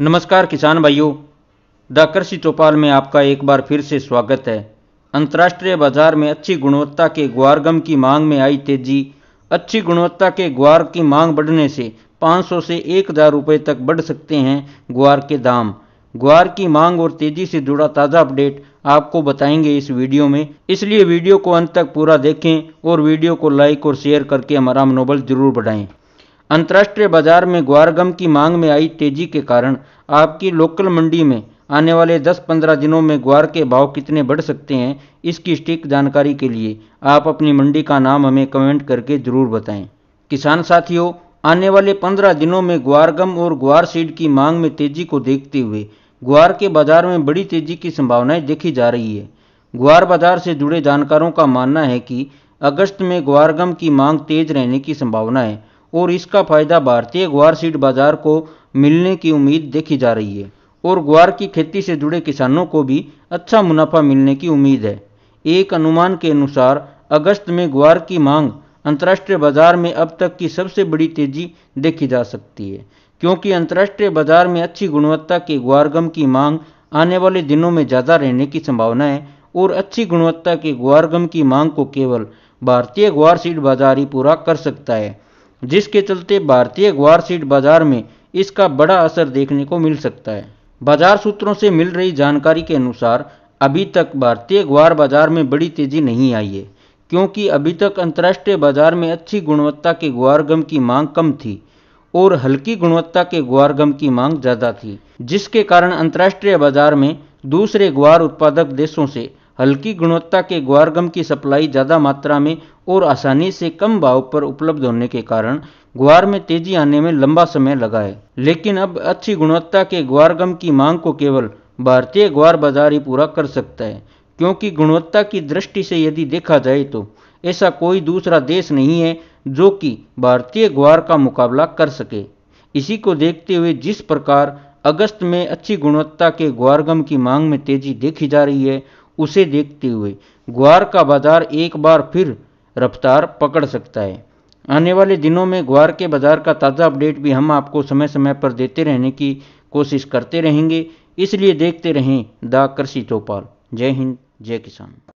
नमस्कार किसान भाइयों द कृषि चौपाल में आपका एक बार फिर से स्वागत है अंतर्राष्ट्रीय बाजार में अच्छी गुणवत्ता के ग्वार गम की मांग में आई तेजी अच्छी गुणवत्ता के ग्वार की मांग बढ़ने से 500 से एक हज़ार रुपये तक बढ़ सकते हैं ग्वार के दाम ग्वार की मांग और तेजी से जुड़ा ताज़ा अपडेट आपको बताएंगे इस वीडियो में इसलिए वीडियो को अंत तक पूरा देखें और वीडियो को लाइक और शेयर करके हमारा मनोबल जरूर बढ़ाएं अंतर्राष्ट्रीय बाजार में ग्वार गम की मांग में आई तेजी के कारण आपकी लोकल मंडी में आने वाले 10-15 दिनों में ग्वार के भाव कितने बढ़ सकते हैं इसकी स्टिक जानकारी के लिए आप अपनी मंडी का नाम हमें कमेंट करके ज़रूर बताएं किसान साथियों आने वाले 15 दिनों में ग्वार गम और ग्वार सीड की मांग में तेजी को देखते हुए ग्वार के बाजार में बड़ी तेजी की संभावनाएं देखी जा रही है ग्वार बाजार से जुड़े जानकारों का मानना है कि अगस्त में ग्वार गम की मांग तेज रहने की संभावना है और इसका फायदा भारतीय ग्वार सीड बाजार को मिलने की उम्मीद देखी जा रही है और ग्वार की खेती से जुड़े किसानों को भी अच्छा मुनाफा मिलने की उम्मीद है एक अनुमान के अनुसार अगस्त में ग्वार की मांग अंतर्राष्ट्रीय बाजार में अब तक की सबसे बड़ी तेजी देखी जा सकती है क्योंकि अंतर्राष्ट्रीय बाजार में अच्छी गुणवत्ता के ग्वारगम की मांग आने वाले दिनों में ज़्यादा रहने की संभावना है और अच्छी गुणवत्ता के ग्वारगम की मांग को केवल भारतीय ग्वार सीड बाजार ही पूरा कर सकता है जिसके चलते भारतीय ग्वार सीड बाजार में इसका बड़ा असर देखने को मिल सकता है बाजार सूत्रों से मिल रही जानकारी के अनुसार अभी तक भारतीय ग्वार बाजार में बड़ी तेजी नहीं आई है क्योंकि अभी तक अंतर्राष्ट्रीय बाजार में अच्छी गुणवत्ता के ग्वार गम की मांग कम थी और हल्की गुणवत्ता के ग्वार गम की मांग ज़्यादा थी जिसके कारण अंतर्राष्ट्रीय बाजार में दूसरे ग्वार उत्पादक देशों से हल्की गुणवत्ता के ग्वारगम की सप्लाई ज़्यादा मात्रा में और आसानी से कम भाव पर उपलब्ध होने के कारण ग्वार में तेजी आने में लंबा समय लगा है लेकिन अब अच्छी गुणवत्ता के गम की मांग को केवल भारतीय ग्वार बाजार ही पूरा कर सकता है क्योंकि गुणवत्ता की दृष्टि से यदि देखा जाए तो ऐसा कोई दूसरा देश नहीं है जो कि भारतीय ग्वार का मुकाबला कर सके इसी को देखते हुए जिस प्रकार अगस्त में अच्छी गुणवत्ता के ग्वारगम की मांग में तेजी देखी जा रही है उसे देखते हुए ग्वार का बाज़ार एक बार फिर रफ्तार पकड़ सकता है आने वाले दिनों में ग्वार के बाज़ार का ताज़ा अपडेट भी हम आपको समय समय पर देते रहने की कोशिश करते रहेंगे इसलिए देखते रहें द कृषि चौपाल जय हिंद जय किसान